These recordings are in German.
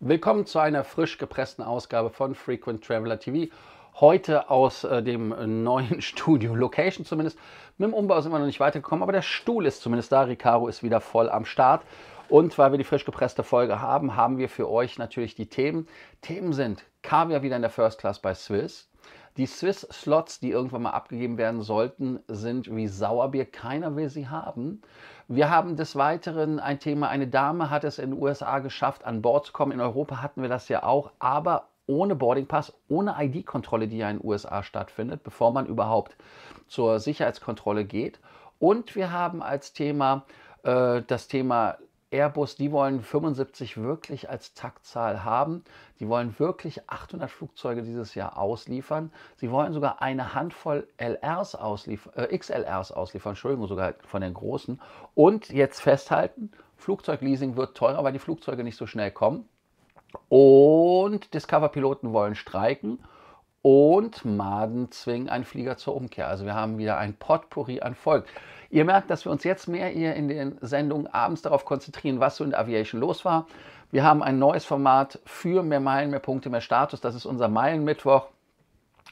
Willkommen zu einer frisch gepressten Ausgabe von Frequent Traveler TV. Heute aus äh, dem neuen Studio Location zumindest. Mit dem Umbau sind wir noch nicht weitergekommen, aber der Stuhl ist zumindest da. Ricardo ist wieder voll am Start. Und weil wir die frisch gepresste Folge haben, haben wir für euch natürlich die Themen. Themen sind Kaviar wieder in der First Class bei Swiss, die Swiss-Slots, die irgendwann mal abgegeben werden sollten, sind wie Sauerbier. Keiner will sie haben. Wir haben des Weiteren ein Thema, eine Dame hat es in den USA geschafft, an Bord zu kommen. In Europa hatten wir das ja auch, aber ohne Boarding Pass, ohne ID-Kontrolle, die ja in den USA stattfindet, bevor man überhaupt zur Sicherheitskontrolle geht. Und wir haben als Thema äh, das Thema Airbus, die wollen 75 wirklich als Taktzahl haben. Die wollen wirklich 800 Flugzeuge dieses Jahr ausliefern. Sie wollen sogar eine Handvoll LRs ausliefern, äh, XLRs ausliefern, Entschuldigung, sogar von den großen. Und jetzt festhalten, Flugzeugleasing wird teurer, weil die Flugzeuge nicht so schnell kommen. Und Discover-Piloten wollen streiken. Und Maden zwingen einen Flieger zur Umkehr. Also wir haben wieder ein Potpourri an Volk. Ihr merkt, dass wir uns jetzt mehr hier in den Sendungen abends darauf konzentrieren, was so in der Aviation los war. Wir haben ein neues Format für mehr Meilen, mehr Punkte, mehr Status. Das ist unser Meilenmittwoch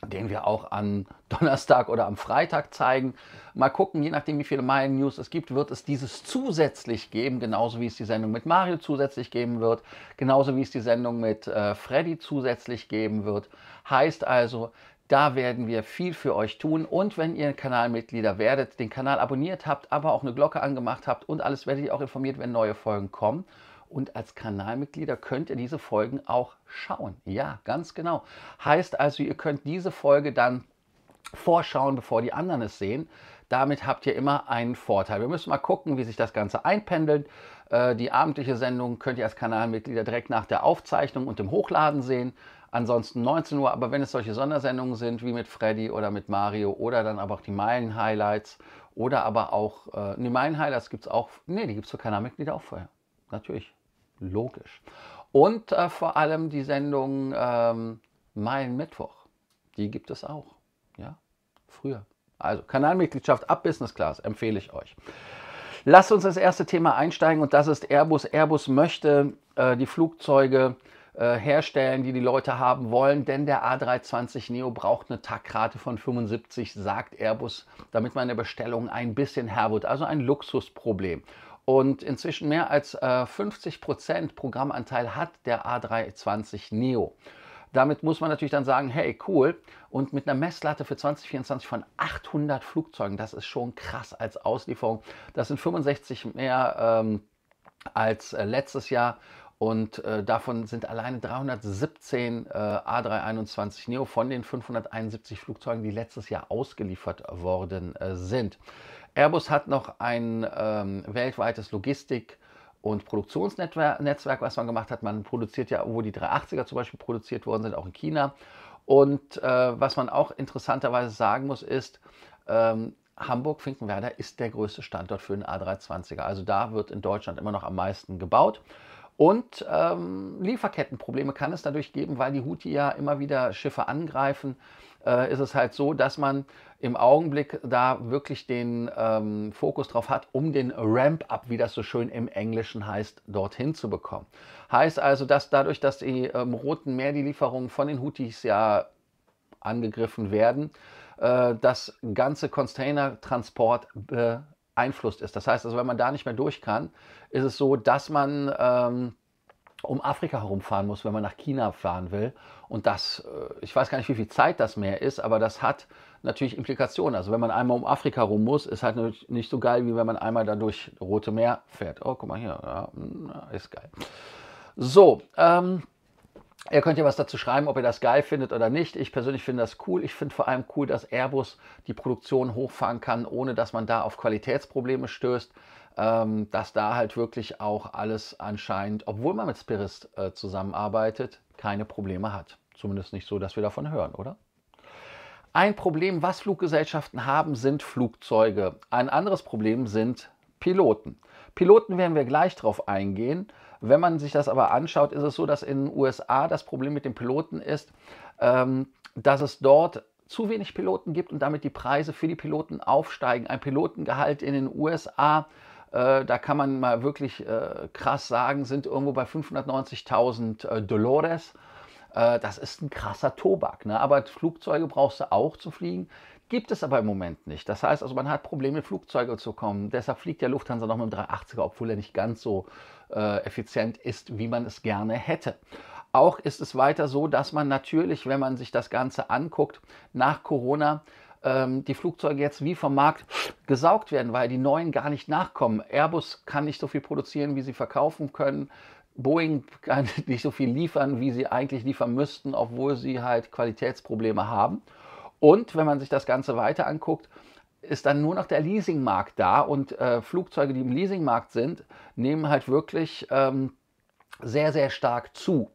den wir auch am Donnerstag oder am Freitag zeigen. Mal gucken, je nachdem, wie viele Meilen News es gibt, wird es dieses zusätzlich geben, genauso wie es die Sendung mit Mario zusätzlich geben wird, genauso wie es die Sendung mit äh, Freddy zusätzlich geben wird. Heißt also, da werden wir viel für euch tun. Und wenn ihr Kanalmitglieder werdet, den Kanal abonniert habt, aber auch eine Glocke angemacht habt und alles, werdet ihr auch informiert, wenn neue Folgen kommen. Und als Kanalmitglieder könnt ihr diese Folgen auch schauen. Ja, ganz genau. Heißt also, ihr könnt diese Folge dann vorschauen, bevor die anderen es sehen. Damit habt ihr immer einen Vorteil. Wir müssen mal gucken, wie sich das Ganze einpendelt. Äh, die abendliche Sendung könnt ihr als Kanalmitglieder direkt nach der Aufzeichnung und dem Hochladen sehen. Ansonsten 19 Uhr, aber wenn es solche Sondersendungen sind wie mit Freddy oder mit Mario oder dann aber auch die Meilen-Highlights oder aber auch, äh, die ne, Meilen-Highlights gibt es auch, nee, die gibt es für Kanalmitglieder auch vorher. Natürlich, logisch. Und äh, vor allem die Sendung ähm, Meilen-Mittwoch, die gibt es auch, ja, früher. Also Kanalmitgliedschaft ab Business Class empfehle ich euch. Lasst uns das erste Thema einsteigen und das ist Airbus. Airbus möchte äh, die Flugzeuge äh, herstellen, die die Leute haben wollen, denn der A320 Neo braucht eine Taktrate von 75, sagt Airbus, damit meine Bestellung ein bisschen her wird. Also ein Luxusproblem. Und inzwischen mehr als äh, 50% Programmanteil hat der A320 Neo. Damit muss man natürlich dann sagen, hey, cool. Und mit einer Messlatte für 2024 von 800 Flugzeugen, das ist schon krass als Auslieferung. Das sind 65 mehr ähm, als äh, letztes Jahr und äh, davon sind alleine 317 äh, A321 Neo von den 571 Flugzeugen, die letztes Jahr ausgeliefert worden äh, sind. Airbus hat noch ein ähm, weltweites Logistik- und Produktionsnetzwerk, was man gemacht hat. Man produziert ja, wo die 380er zum Beispiel produziert worden sind, auch in China. Und äh, was man auch interessanterweise sagen muss, ist, ähm, Hamburg-Finkenwerder ist der größte Standort für den A320er. Also da wird in Deutschland immer noch am meisten gebaut. Und ähm, Lieferkettenprobleme kann es dadurch geben, weil die Houthi ja immer wieder Schiffe angreifen. Äh, ist es halt so, dass man im Augenblick da wirklich den ähm, Fokus drauf hat, um den Ramp-up, wie das so schön im Englischen heißt, dorthin zu bekommen. Heißt also, dass dadurch, dass die, ähm, Roten Meer die Lieferungen von den Houthis ja angegriffen werden, äh, das ganze Containertransport be beeinflusst ist. Das heißt also, wenn man da nicht mehr durch kann, ist es so, dass man ähm, um Afrika herumfahren muss, wenn man nach China fahren will. Und das, äh, ich weiß gar nicht, wie viel Zeit das mehr ist, aber das hat natürlich Implikationen. Also wenn man einmal um Afrika rum muss, ist halt nicht so geil, wie wenn man einmal da durch Rote Meer fährt. Oh, guck mal hier, ja, hm, ist geil. So, ähm, Ihr könnt ja was dazu schreiben, ob ihr das geil findet oder nicht. Ich persönlich finde das cool. Ich finde vor allem cool, dass Airbus die Produktion hochfahren kann, ohne dass man da auf Qualitätsprobleme stößt. Ähm, dass da halt wirklich auch alles anscheinend, obwohl man mit Spirit äh, zusammenarbeitet, keine Probleme hat. Zumindest nicht so, dass wir davon hören, oder? Ein Problem, was Fluggesellschaften haben, sind Flugzeuge. Ein anderes Problem sind Piloten. Piloten werden wir gleich drauf eingehen. Wenn man sich das aber anschaut, ist es so, dass in den USA das Problem mit den Piloten ist, ähm, dass es dort zu wenig Piloten gibt und damit die Preise für die Piloten aufsteigen. Ein Pilotengehalt in den USA, äh, da kann man mal wirklich äh, krass sagen, sind irgendwo bei 590.000 äh, Dolores. Äh, das ist ein krasser Tobak. Ne? Aber Flugzeuge brauchst du auch zu fliegen. Gibt es aber im Moment nicht. Das heißt also, man hat Probleme, Flugzeuge zu kommen. Deshalb fliegt der Lufthansa noch mit dem 380er, obwohl er nicht ganz so äh, effizient ist, wie man es gerne hätte. Auch ist es weiter so, dass man natürlich, wenn man sich das Ganze anguckt, nach Corona ähm, die Flugzeuge jetzt wie vom Markt gesaugt werden, weil die neuen gar nicht nachkommen. Airbus kann nicht so viel produzieren, wie sie verkaufen können. Boeing kann nicht so viel liefern, wie sie eigentlich liefern müssten, obwohl sie halt Qualitätsprobleme haben. Und wenn man sich das Ganze weiter anguckt, ist dann nur noch der Leasingmarkt da und äh, Flugzeuge, die im Leasingmarkt sind, nehmen halt wirklich ähm, sehr, sehr stark zu.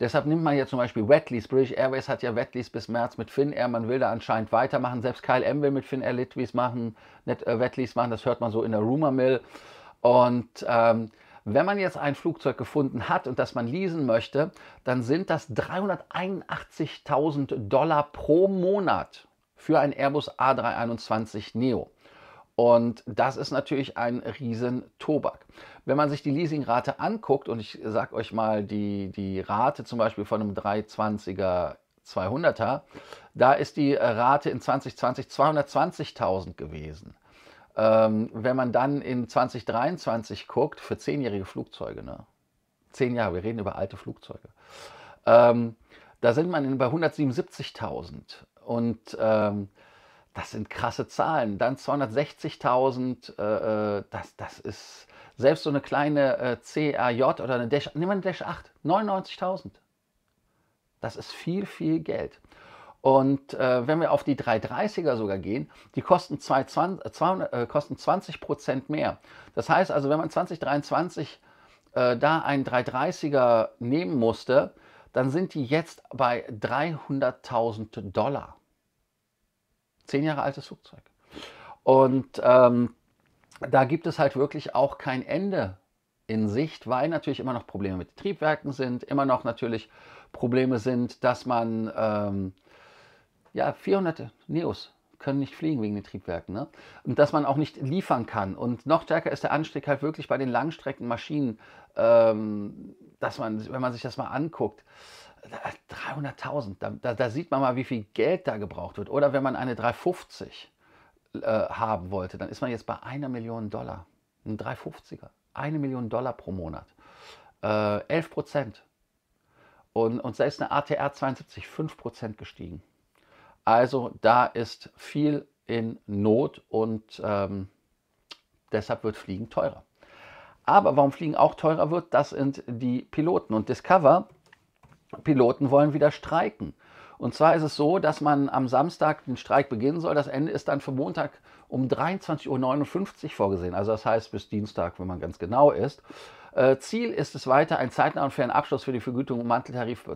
Deshalb nimmt man jetzt zum Beispiel Wetlease. British Airways hat ja Wetlease bis März mit Finnair. Man will da anscheinend weitermachen. Selbst KLM will mit Finnair Litwis machen, nicht äh, Wetlease machen. Das hört man so in der Rumor Mill. Und ähm, wenn man jetzt ein Flugzeug gefunden hat und das man leasen möchte, dann sind das 381.000 Dollar pro Monat für ein Airbus A321 Neo. Und das ist natürlich ein riesen Tobak. Wenn man sich die Leasingrate anguckt, und ich sage euch mal die, die Rate zum Beispiel von einem 320er 200er, da ist die Rate in 2020 220.000 gewesen. Ähm, wenn man dann in 2023 guckt, für zehnjährige Flugzeuge, ne? Zehn Jahre, wir reden über alte Flugzeuge. Ähm, da sind man bei 177.000 und ähm, das sind krasse Zahlen. Dann 260.000, äh, äh, das, das ist selbst so eine kleine äh, CAJ oder eine Dash, nehmen wir eine Dash 8, 99.000. Das ist viel, viel Geld. Und äh, wenn wir auf die 330er sogar gehen, die kosten, zwei, 20, 200, äh, äh, kosten 20 mehr. Das heißt also, wenn man 2023 äh, da einen 330er nehmen musste, dann sind die jetzt bei 300.000 Dollar. Zehn Jahre altes Flugzeug. Und ähm, da gibt es halt wirklich auch kein Ende in Sicht, weil natürlich immer noch Probleme mit Triebwerken sind, immer noch natürlich Probleme sind, dass man ähm, ja 400 Neos können nicht fliegen wegen den Triebwerken. Ne? Und dass man auch nicht liefern kann. Und noch stärker ist der Anstieg halt wirklich bei den Langstreckenmaschinen, ähm, dass man, wenn man sich das mal anguckt, 300.000, da, da, da, sieht man mal, wie viel Geld da gebraucht wird. Oder wenn man eine 350 äh, haben wollte, dann ist man jetzt bei einer Million Dollar. Ein 350er. Eine Million Dollar pro Monat. Äh, 11 Prozent. Und, und selbst eine ATR 72, 5 Prozent gestiegen. Also da ist viel in Not und ähm, deshalb wird Fliegen teurer. Aber warum Fliegen auch teurer wird, das sind die Piloten. Und Discover, Piloten wollen wieder streiken. Und zwar ist es so, dass man am Samstag den Streik beginnen soll. Das Ende ist dann für Montag um 23.59 Uhr vorgesehen. Also das heißt bis Dienstag, wenn man ganz genau ist. Äh, Ziel ist es weiter, einen zeitnahen und fairen Abschluss für die Vergütung und Manteltarif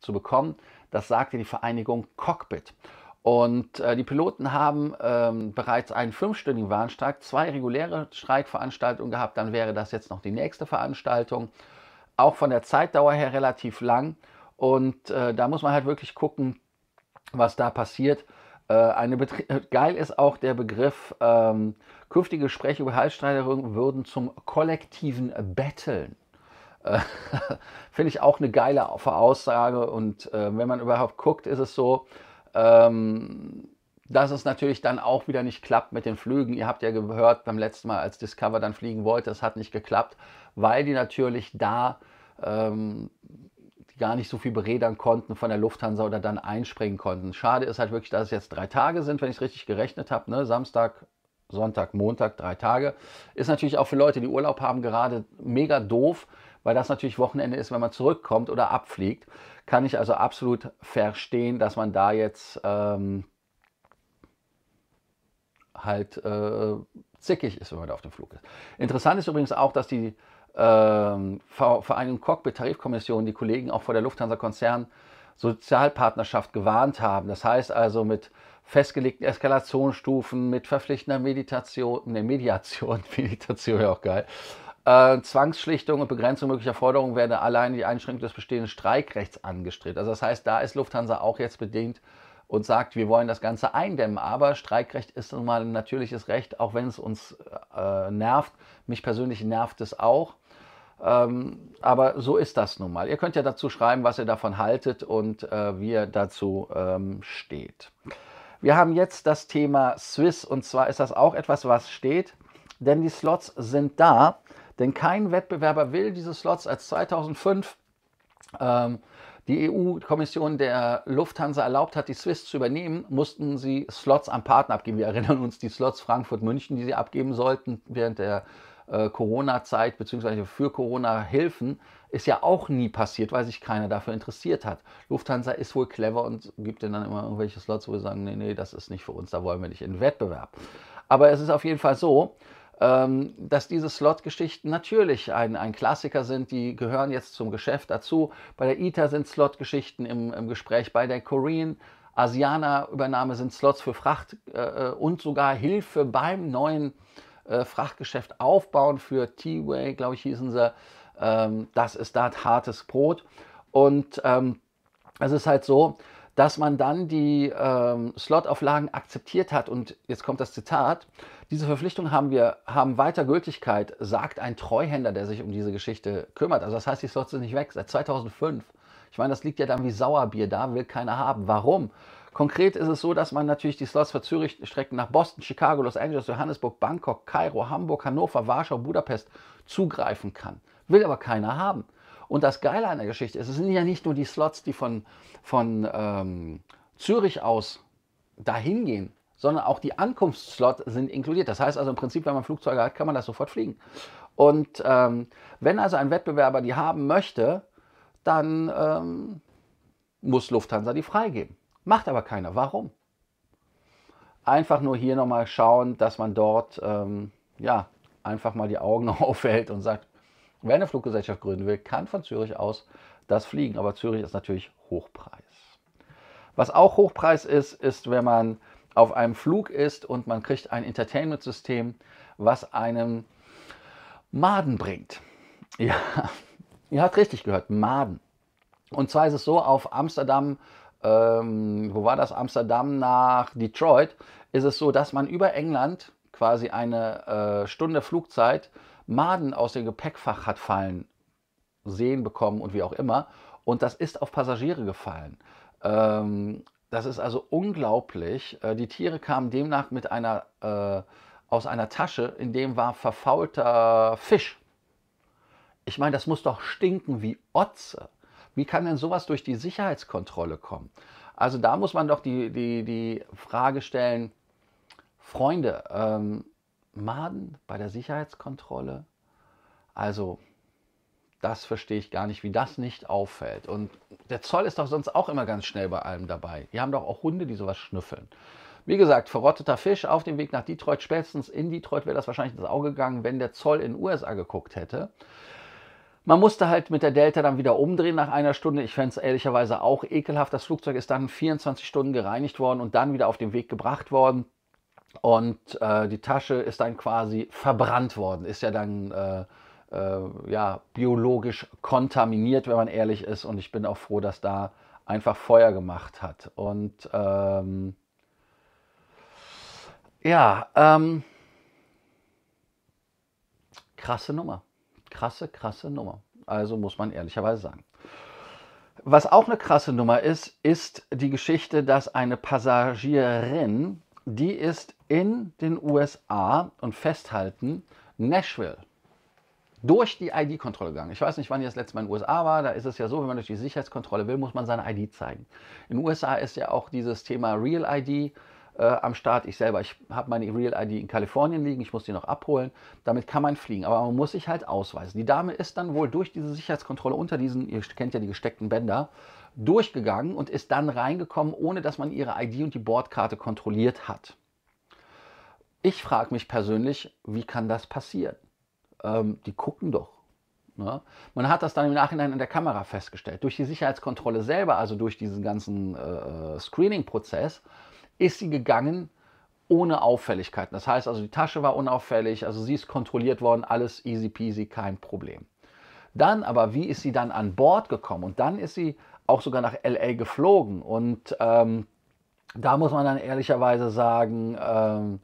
zu bekommen. Das sagte die Vereinigung Cockpit. Und äh, die Piloten haben ähm, bereits einen fünfstündigen Warnstreik, zwei reguläre Streikveranstaltungen gehabt, dann wäre das jetzt noch die nächste Veranstaltung. Auch von der Zeitdauer her relativ lang. Und äh, da muss man halt wirklich gucken, was da passiert. Äh, äh, geil ist auch der Begriff, ähm, künftige Gespräche über Halssteigerung würden zum kollektiven Betteln. Finde ich auch eine geile Voraussage. Und äh, wenn man überhaupt guckt, ist es so, ähm, dass es natürlich dann auch wieder nicht klappt mit den Flügen. Ihr habt ja gehört beim letzten Mal, als Discover dann fliegen wollte, es hat nicht geklappt, weil die natürlich da ähm, gar nicht so viel berädern konnten von der Lufthansa oder dann einspringen konnten. Schade ist halt wirklich, dass es jetzt drei Tage sind, wenn ich es richtig gerechnet habe. Ne? Samstag, Sonntag, Montag, drei Tage. Ist natürlich auch für Leute, die Urlaub haben, gerade mega doof, weil das natürlich Wochenende ist, wenn man zurückkommt oder abfliegt. Kann ich also absolut verstehen, dass man da jetzt ähm, halt äh, zickig ist, wenn man da auf dem Flug ist. Interessant ist übrigens auch, dass die ähm, Vereinigung Cockpit Tarifkommission die Kollegen auch vor der Lufthansa Konzern Sozialpartnerschaft gewarnt haben. Das heißt also mit festgelegten Eskalationsstufen, mit verpflichtender Meditation, ne, Mediation, Meditation wäre auch geil, äh, Zwangsschlichtung und Begrenzung möglicher Forderungen werde allein die Einschränkung des bestehenden Streikrechts angestrebt. Also das heißt, da ist Lufthansa auch jetzt bedingt und sagt, wir wollen das Ganze eindämmen. Aber Streikrecht ist nun mal ein natürliches Recht, auch wenn es uns äh, nervt. Mich persönlich nervt es auch. Ähm, aber so ist das nun mal. Ihr könnt ja dazu schreiben, was ihr davon haltet und äh, wie ihr dazu ähm, steht. Wir haben jetzt das Thema Swiss und zwar ist das auch etwas, was steht, denn die Slots sind da denn kein Wettbewerber will diese Slots als 2005 ähm, die EU-Kommission der Lufthansa erlaubt hat, die Swiss zu übernehmen, mussten sie Slots am Partner abgeben. Wir erinnern uns die Slots Frankfurt-München, die sie abgeben sollten während der äh, Corona-Zeit bzw. für Corona-Hilfen, ist ja auch nie passiert, weil sich keiner dafür interessiert hat. Lufthansa ist wohl clever und gibt dann immer irgendwelche Slots, wo wir sagen, nee, nee, das ist nicht für uns, da wollen wir nicht in den Wettbewerb. Aber es ist auf jeden Fall so, ähm, dass diese Slot-Geschichten natürlich ein, ein Klassiker sind, die gehören jetzt zum Geschäft dazu. Bei der ITA sind Slot-Geschichten im, im Gespräch, bei der Korean Asiana-Übernahme sind Slots für Fracht äh, und sogar Hilfe beim neuen äh, Frachtgeschäft aufbauen für T-Way, glaube ich, hießen sie. Ähm, das ist da hartes Brot. Und ähm, es ist halt so, dass man dann die ähm, Slot-Auflagen akzeptiert hat. Und jetzt kommt das Zitat. Diese Verpflichtung haben wir, haben weiter Gültigkeit, sagt ein Treuhänder, der sich um diese Geschichte kümmert. Also das heißt, die Slots sind nicht weg, seit 2005. Ich meine, das liegt ja dann wie Sauerbier da, will keiner haben. Warum? Konkret ist es so, dass man natürlich die Slots für Zürich-Strecken nach Boston, Chicago, Los Angeles, Johannesburg, Bangkok, Kairo, Hamburg, Hannover, Warschau, Budapest zugreifen kann. Will aber keiner haben. Und das Geile an der Geschichte ist, es sind ja nicht nur die Slots, die von, von ähm, Zürich aus dahin gehen, sondern auch die Ankunftsslots sind inkludiert. Das heißt also im Prinzip, wenn man Flugzeuge hat, kann man das sofort fliegen. Und ähm, wenn also ein Wettbewerber die haben möchte, dann ähm, muss Lufthansa die freigeben. Macht aber keiner. Warum? Einfach nur hier nochmal schauen, dass man dort ähm, ja, einfach mal die Augen aufhält und sagt, Wer eine Fluggesellschaft gründen will, kann von Zürich aus das fliegen. Aber Zürich ist natürlich Hochpreis. Was auch Hochpreis ist, ist, wenn man auf einem Flug ist und man kriegt ein Entertainment-System, was einem Maden bringt. Ja, ihr habt richtig gehört, Maden. Und zwar ist es so, auf Amsterdam, ähm, wo war das? Amsterdam nach Detroit, ist es so, dass man über England quasi eine äh, Stunde Flugzeit Maden aus dem Gepäckfach hat fallen sehen bekommen und wie auch immer. Und das ist auf Passagiere gefallen. Ähm, das ist also unglaublich. Äh, die Tiere kamen demnach mit einer, äh, aus einer Tasche, in dem war verfaulter Fisch. Ich meine, das muss doch stinken wie Otze. Wie kann denn sowas durch die Sicherheitskontrolle kommen? Also da muss man doch die, die, die Frage stellen, Freunde, ähm, Maden bei der Sicherheitskontrolle. Also das verstehe ich gar nicht, wie das nicht auffällt. Und der Zoll ist doch sonst auch immer ganz schnell bei allem dabei. Die haben doch auch Hunde, die sowas schnüffeln. Wie gesagt, verrotteter Fisch auf dem Weg nach Detroit, spätestens in Detroit wäre das wahrscheinlich ins Auge gegangen, wenn der Zoll in den USA geguckt hätte. Man musste halt mit der Delta dann wieder umdrehen nach einer Stunde. Ich fände es ehrlicherweise auch ekelhaft. Das Flugzeug ist dann 24 Stunden gereinigt worden und dann wieder auf den Weg gebracht worden. Und äh, die Tasche ist dann quasi verbrannt worden, ist ja dann äh, äh, ja, biologisch kontaminiert, wenn man ehrlich ist. Und ich bin auch froh, dass da einfach Feuer gemacht hat. Und ähm, ja, ähm, krasse Nummer. Krasse, krasse Nummer. Also muss man ehrlicherweise sagen. Was auch eine krasse Nummer ist, ist die Geschichte, dass eine Passagierin die ist in den USA und festhalten Nashville durch die ID-Kontrolle gegangen. Ich weiß nicht, wann ihr das letzte Mal in den USA war. Da ist es ja so, wenn man durch die Sicherheitskontrolle will, muss man seine ID zeigen. In den USA ist ja auch dieses Thema Real ID äh, am Start. Ich selber, ich habe meine Real ID in Kalifornien liegen. Ich muss die noch abholen. Damit kann man fliegen, aber man muss sich halt ausweisen. Die Dame ist dann wohl durch diese Sicherheitskontrolle unter diesen, ihr kennt ja die gesteckten Bänder, durchgegangen und ist dann reingekommen, ohne dass man ihre ID und die Bordkarte kontrolliert hat. Ich frage mich persönlich, wie kann das passieren? Ähm, die gucken doch. Ne? Man hat das dann im Nachhinein an der Kamera festgestellt. Durch die Sicherheitskontrolle selber, also durch diesen ganzen äh, Screening-Prozess, ist sie gegangen ohne Auffälligkeiten. Das heißt also, die Tasche war unauffällig, also sie ist kontrolliert worden, alles easy peasy, kein Problem. Dann aber, wie ist sie dann an Bord gekommen? Und dann ist sie auch sogar nach LA geflogen. Und ähm, da muss man dann ehrlicherweise sagen, ähm,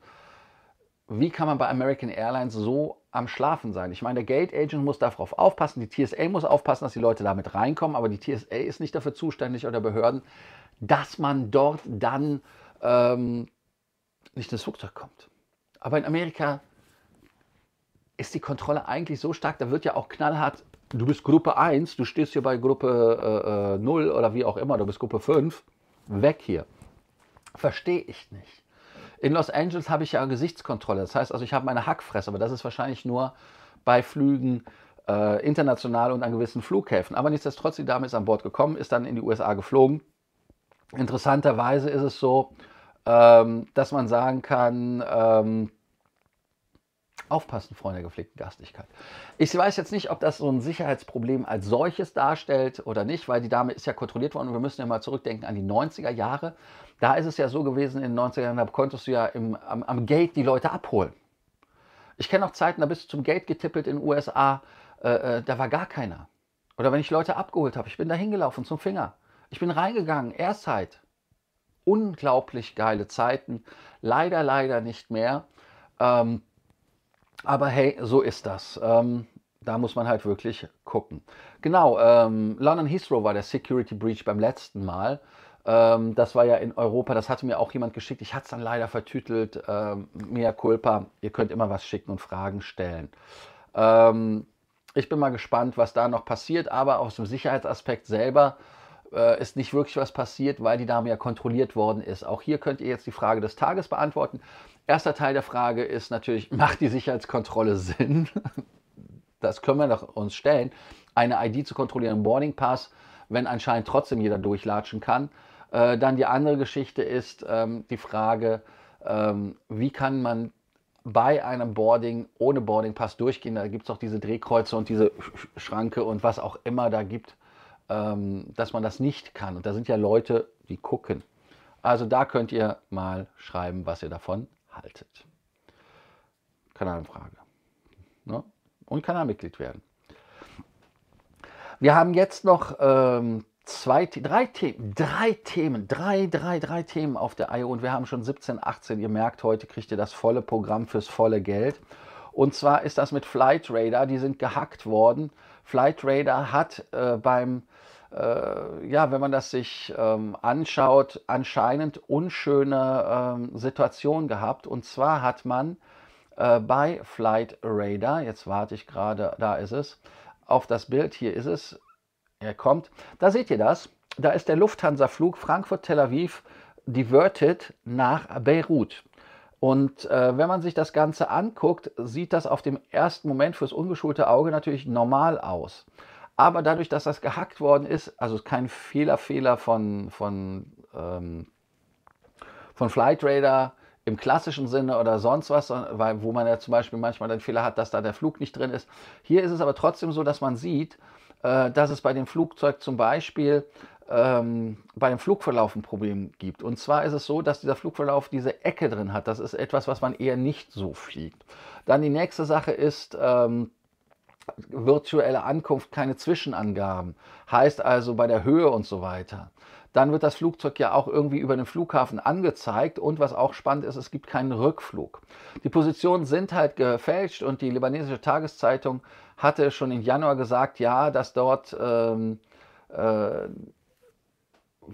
wie kann man bei American Airlines so am Schlafen sein? Ich meine, der Gate Agent muss darauf aufpassen, die TSA muss aufpassen, dass die Leute damit reinkommen, aber die TSA ist nicht dafür zuständig oder Behörden, dass man dort dann ähm, nicht ins Flugzeug kommt. Aber in Amerika ist die Kontrolle eigentlich so stark, da wird ja auch knallhart du bist Gruppe 1, du stehst hier bei Gruppe äh, 0 äh, oder wie auch immer, du bist Gruppe 5, weg hier. Verstehe ich nicht. In Los Angeles habe ich ja Gesichtskontrolle, das heißt also, ich habe meine Hackfresse, aber das ist wahrscheinlich nur bei Flügen äh, international und an gewissen Flughäfen. Aber nichtsdestotrotz, die Dame ist an Bord gekommen, ist dann in die USA geflogen. Interessanterweise ist es so, ähm, dass man sagen kann, ähm, Aufpassen, Freunde der gepflegten Gastigkeit. Ich weiß jetzt nicht, ob das so ein Sicherheitsproblem als solches darstellt oder nicht, weil die Dame ist ja kontrolliert worden und wir müssen ja mal zurückdenken an die 90er Jahre. Da ist es ja so gewesen, in den 90er Jahren, da konntest du ja im, am, am Gate die Leute abholen. Ich kenne auch Zeiten, da bist du zum Gate getippelt in den USA, äh, äh, da war gar keiner. Oder wenn ich Leute abgeholt habe, ich bin da hingelaufen zum Finger. Ich bin reingegangen, Airside. Unglaublich geile Zeiten. Leider, leider nicht mehr. Ähm, aber hey, so ist das. Ähm, da muss man halt wirklich gucken. Genau, ähm, London Heathrow war der Security Breach beim letzten Mal. Ähm, das war ja in Europa, das hatte mir auch jemand geschickt. Ich hatte es dann leider vertütelt. Ähm, mea culpa, ihr könnt immer was schicken und Fragen stellen. Ähm, ich bin mal gespannt, was da noch passiert. Aber aus dem Sicherheitsaspekt selber äh, ist nicht wirklich was passiert, weil die Dame ja kontrolliert worden ist. Auch hier könnt ihr jetzt die Frage des Tages beantworten. Erster Teil der Frage ist natürlich, macht die Sicherheitskontrolle Sinn? Das können wir doch uns stellen. Eine ID zu kontrollieren, Boarding Pass, wenn anscheinend trotzdem jeder durchlatschen kann. Äh, dann die andere Geschichte ist ähm, die Frage, ähm, wie kann man bei einem Boarding ohne Boarding Pass durchgehen? Da gibt es auch diese Drehkreuze und diese Schranke und was auch immer da gibt, ähm, dass man das nicht kann. Und da sind ja Leute, die gucken. Also da könnt ihr mal schreiben, was ihr davon haltet. Kanalanfrage. Ne? Und Kanalmitglied werden. Wir haben jetzt noch ähm, zwei, drei Themen, drei Themen, drei, drei, drei Themen auf der IO und wir haben schon 17, 18. Ihr merkt, heute kriegt ihr das volle Programm fürs volle Geld. Und zwar ist das mit Flight Radar, die sind gehackt worden. Flight Radar hat äh, beim äh, ja, wenn man das sich ähm, anschaut, anscheinend unschöne ähm, Situation gehabt. Und zwar hat man äh, bei Flight Radar, jetzt warte ich gerade, da ist es, auf das Bild, hier ist es, er kommt, da seht ihr das, da ist der Lufthansa-Flug Frankfurt-Tel Aviv diverted nach Beirut. Und äh, wenn man sich das Ganze anguckt, sieht das auf dem ersten Moment fürs ungeschulte Auge natürlich normal aus. Aber dadurch, dass das gehackt worden ist, also kein Fehler von, von, ähm, von Flightradar im klassischen Sinne oder sonst was, weil, wo man ja zum Beispiel manchmal den Fehler hat, dass da der Flug nicht drin ist. Hier ist es aber trotzdem so, dass man sieht, äh, dass es bei dem Flugzeug zum Beispiel ähm, bei dem Flugverlauf ein Problem gibt. Und zwar ist es so, dass dieser Flugverlauf diese Ecke drin hat. Das ist etwas, was man eher nicht so fliegt. Dann die nächste Sache ist, ähm, virtuelle Ankunft keine Zwischenangaben, heißt also bei der Höhe und so weiter. Dann wird das Flugzeug ja auch irgendwie über den Flughafen angezeigt und was auch spannend ist, es gibt keinen Rückflug. Die Positionen sind halt gefälscht und die libanesische Tageszeitung hatte schon im Januar gesagt, ja, dass dort ähm, äh,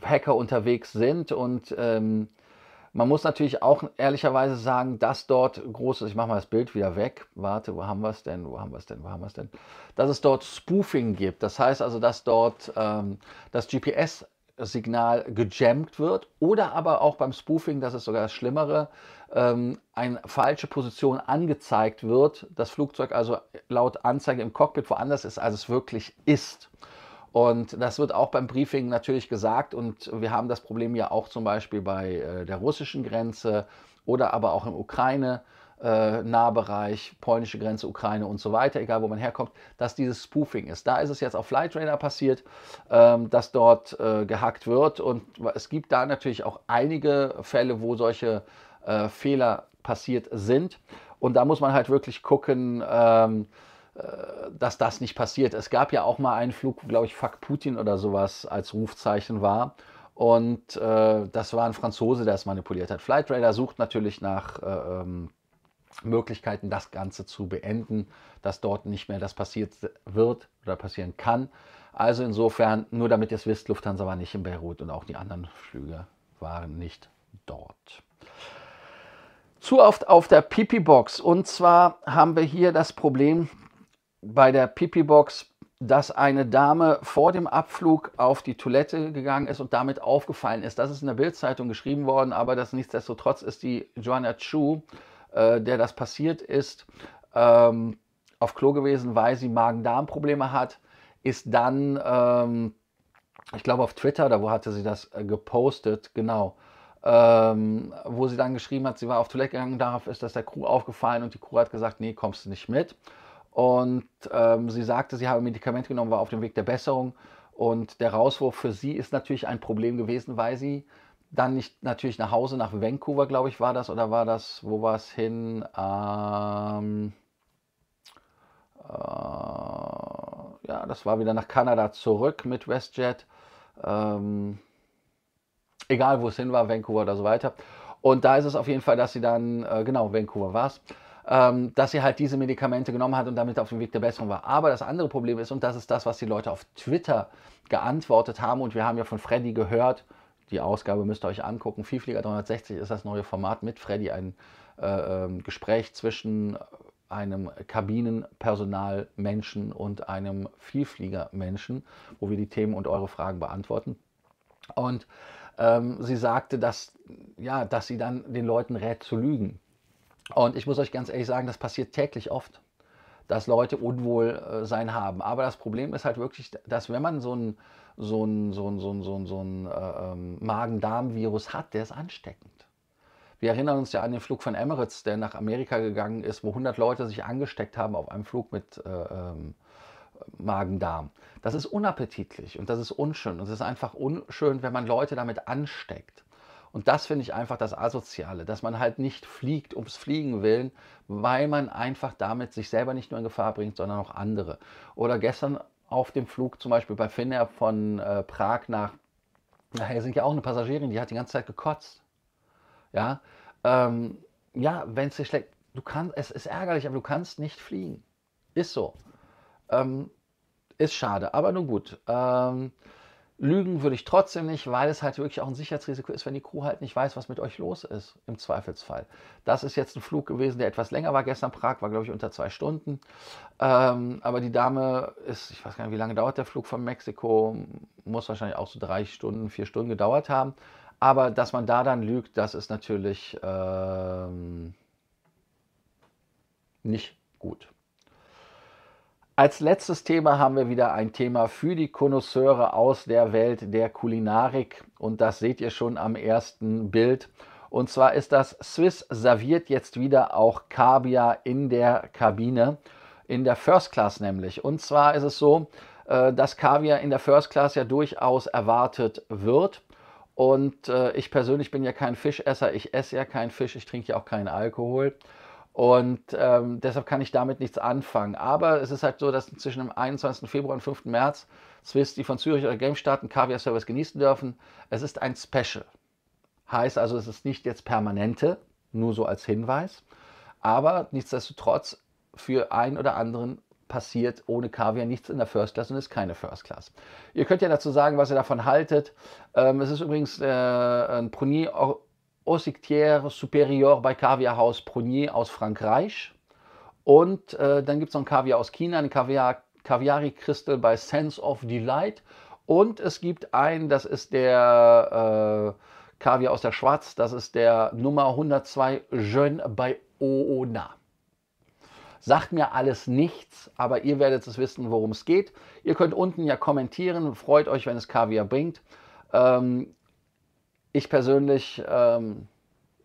Hacker unterwegs sind und ähm, man muss natürlich auch ehrlicherweise sagen, dass dort großes, ich mache mal das Bild wieder weg, warte, wo haben wir es denn, wo haben wir es denn, wo haben wir es denn, dass es dort Spoofing gibt. Das heißt also, dass dort ähm, das GPS Signal gejammt wird oder aber auch beim Spoofing, das ist sogar das Schlimmere, ähm, eine falsche Position angezeigt wird, das Flugzeug also laut Anzeige im Cockpit woanders ist, als es wirklich ist. Und das wird auch beim Briefing natürlich gesagt. Und wir haben das Problem ja auch zum Beispiel bei äh, der russischen Grenze oder aber auch im Ukraine. Äh, Nahbereich, polnische Grenze, Ukraine und so weiter, egal wo man herkommt, dass dieses Spoofing ist. Da ist es jetzt auf Flight Radar passiert, ähm, dass dort äh, gehackt wird und es gibt da natürlich auch einige Fälle, wo solche äh, Fehler passiert sind und da muss man halt wirklich gucken, ähm, äh, dass das nicht passiert. Es gab ja auch mal einen Flug, glaube ich, Fuck Putin oder sowas als Rufzeichen war. Und äh, das war ein Franzose, der es manipuliert hat. Flight Radar sucht natürlich nach äh, ähm, Möglichkeiten, das Ganze zu beenden, dass dort nicht mehr das passiert wird oder passieren kann. Also insofern, nur damit ihr es wisst, Lufthansa war nicht in Beirut und auch die anderen Flüge waren nicht dort zu oft auf der Pipi-Box. Und zwar haben wir hier das Problem, bei der Pipi-Box, dass eine Dame vor dem Abflug auf die Toilette gegangen ist und damit aufgefallen ist. Das ist in der Bildzeitung geschrieben worden, aber das nichtsdestotrotz ist die Joanna Chu, äh, der das passiert ist, ähm, auf Klo gewesen, weil sie Magen-Darm-Probleme hat, ist dann, ähm, ich glaube auf Twitter, da wo hatte sie das äh, gepostet, genau, ähm, wo sie dann geschrieben hat, sie war auf Toilette gegangen, darauf ist das der Crew aufgefallen und die Crew hat gesagt, nee, kommst du nicht mit. Und ähm, sie sagte, sie habe Medikamente genommen, war auf dem Weg der Besserung. Und der Rauswurf für sie ist natürlich ein Problem gewesen, weil sie dann nicht natürlich nach Hause, nach Vancouver, glaube ich, war das, oder war das, wo war es hin? Ähm, äh, ja, das war wieder nach Kanada zurück mit WestJet. Ähm, egal, wo es hin war, Vancouver oder so weiter. Und da ist es auf jeden Fall, dass sie dann, äh, genau, Vancouver war es, ähm, dass sie halt diese Medikamente genommen hat und damit auf dem Weg der Besserung war. Aber das andere Problem ist, und das ist das, was die Leute auf Twitter geantwortet haben, und wir haben ja von Freddy gehört, die Ausgabe müsst ihr euch angucken, Vielflieger 360 ist das neue Format mit Freddy, ein äh, ähm, Gespräch zwischen einem Kabinenpersonalmenschen und einem Vielfliegermenschen, wo wir die Themen und eure Fragen beantworten. Und ähm, sie sagte, dass, ja, dass sie dann den Leuten rät zu lügen und ich muss euch ganz ehrlich sagen, das passiert täglich oft, dass Leute Unwohlsein äh, haben. Aber das Problem ist halt wirklich, dass wenn man so ein, so ein, so ein, so ein, so ein, so ein äh, ähm, Magen-Darm-Virus hat, der ist ansteckend. Wir erinnern uns ja an den Flug von Emirates, der nach Amerika gegangen ist, wo 100 Leute sich angesteckt haben auf einem Flug mit äh, ähm, Magen-Darm. Das ist unappetitlich und das ist unschön. Und es ist einfach unschön, wenn man Leute damit ansteckt. Und das finde ich einfach das Asoziale, dass man halt nicht fliegt ums Fliegen willen, weil man einfach damit sich selber nicht nur in Gefahr bringt, sondern auch andere. Oder gestern auf dem Flug zum Beispiel bei Finnair von äh, Prag nach, nach Helsinki auch eine Passagierin, die hat die ganze Zeit gekotzt. Ja, ähm, ja wenn es dir schlecht, du kannst, es ist ärgerlich, aber du kannst nicht fliegen. Ist so. Ähm, ist schade, aber nun gut. Ähm, Lügen würde ich trotzdem nicht, weil es halt wirklich auch ein Sicherheitsrisiko ist, wenn die Crew halt nicht weiß, was mit euch los ist, im Zweifelsfall. Das ist jetzt ein Flug gewesen, der etwas länger war. Gestern Prag war, glaube ich, unter zwei Stunden. Ähm, aber die Dame ist, ich weiß gar nicht, wie lange dauert der Flug von Mexiko, muss wahrscheinlich auch so drei Stunden, vier Stunden gedauert haben. Aber dass man da dann lügt, das ist natürlich ähm, nicht gut. Als letztes Thema haben wir wieder ein Thema für die Konnoisseure aus der Welt der Kulinarik und das seht ihr schon am ersten Bild. Und zwar ist das Swiss serviert jetzt wieder auch Kaviar in der Kabine, in der First Class nämlich. Und zwar ist es so, äh, dass Kaviar in der First Class ja durchaus erwartet wird. Und äh, ich persönlich bin ja kein Fischesser, ich esse ja keinen Fisch, ich trinke ja auch keinen Alkohol. Und ähm, deshalb kann ich damit nichts anfangen. Aber es ist halt so, dass zwischen dem 21. Februar und 5. März Swiss, die von Zürich oder Game einen KWS-Service genießen dürfen. Es ist ein Special. Heißt also, es ist nicht jetzt permanente, nur so als Hinweis. Aber nichtsdestotrotz, für einen oder anderen passiert ohne Kaviar nichts in der First Class und ist keine First Class. Ihr könnt ja dazu sagen, was ihr davon haltet. Ähm, es ist übrigens äh, ein Pronier Ossictière Superior bei Kaviarhaus Prunier aus Frankreich. Und äh, dann gibt es noch ein Kaviar aus China, ein Kaviar, Kaviari Crystal bei Sense of Delight. Und es gibt einen, das ist der äh, Kaviar aus der Schwarz, das ist der Nummer 102 Jeune bei Oona. Sagt mir alles nichts, aber ihr werdet es wissen, worum es geht. Ihr könnt unten ja kommentieren, freut euch, wenn es Kaviar bringt. Ähm, ich persönlich ähm,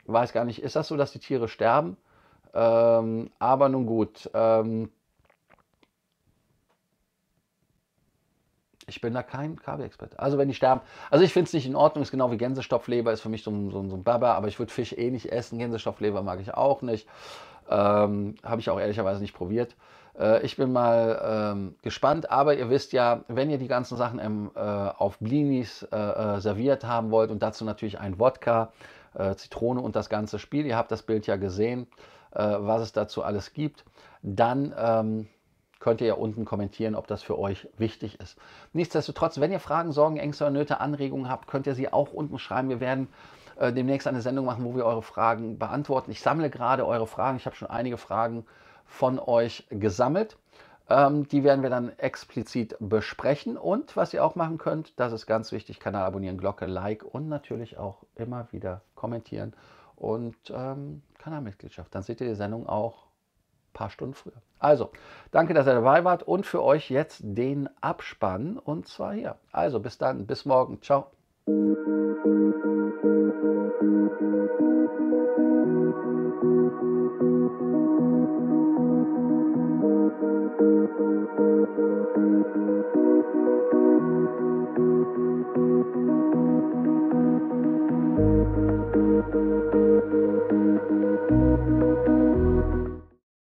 weiß gar nicht, ist das so, dass die Tiere sterben? Ähm, aber nun gut. Ähm, ich bin da kein Kabi-Experte. Also wenn die sterben, also ich finde es nicht in Ordnung, ist genau wie Gänsestopfleber, ist für mich so, ein, so, so ein Baba, aber ich würde Fisch eh nicht essen, Gänsestopfleber mag ich auch nicht. Ähm, Habe ich auch ehrlicherweise nicht probiert. Äh, ich bin mal ähm, gespannt, aber ihr wisst ja, wenn ihr die ganzen Sachen im, äh, auf Blinis äh, äh serviert haben wollt und dazu natürlich ein Wodka, äh, Zitrone und das ganze Spiel, ihr habt das Bild ja gesehen, äh, was es dazu alles gibt, dann ähm, könnt ihr ja unten kommentieren, ob das für euch wichtig ist. Nichtsdestotrotz, wenn ihr Fragen, Sorgen, Ängste oder Nöte, Anregungen habt, könnt ihr sie auch unten schreiben. Wir werden demnächst eine Sendung machen, wo wir eure Fragen beantworten. Ich sammle gerade eure Fragen. Ich habe schon einige Fragen von euch gesammelt. Ähm, die werden wir dann explizit besprechen. Und was ihr auch machen könnt, das ist ganz wichtig, Kanal abonnieren, Glocke, Like und natürlich auch immer wieder kommentieren und ähm, Kanalmitgliedschaft. Dann seht ihr die Sendung auch ein paar Stunden früher. Also, danke, dass ihr dabei wart und für euch jetzt den Abspann und zwar hier. Also, bis dann, bis morgen, ciao. Thank you. Thank you.